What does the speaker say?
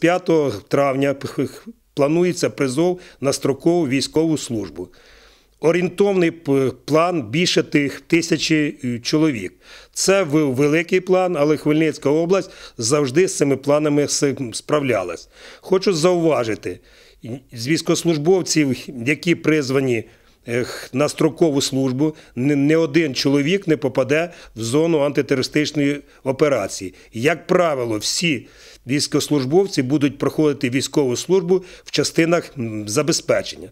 5 травня планується призов на строкову військову службу. Орієнтовний план більше тих тисячі е, чоловік. Це великий план, але Хмельницька область завжди з цими планами справлялась. Хочу зауважити, з військовослужбовців, які призвані на строкову службу не один чоловік не попаде в зону антитерористичної операції. Як правило, всі військовослужбовці будуть проходити військову службу в частинах забезпечення.